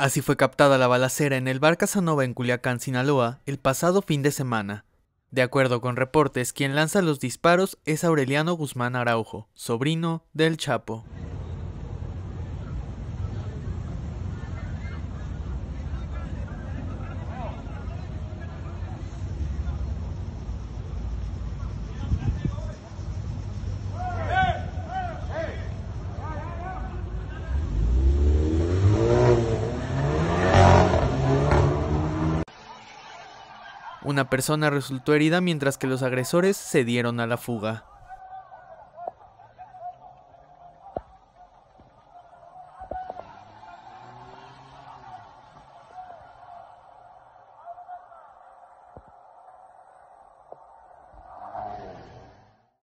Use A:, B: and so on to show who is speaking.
A: Así fue captada la balacera en el bar Casanova en Culiacán, Sinaloa, el pasado fin de semana. De acuerdo con reportes, quien lanza los disparos es Aureliano Guzmán Araujo, sobrino del Chapo. Una persona resultó herida mientras que los agresores se dieron a la fuga.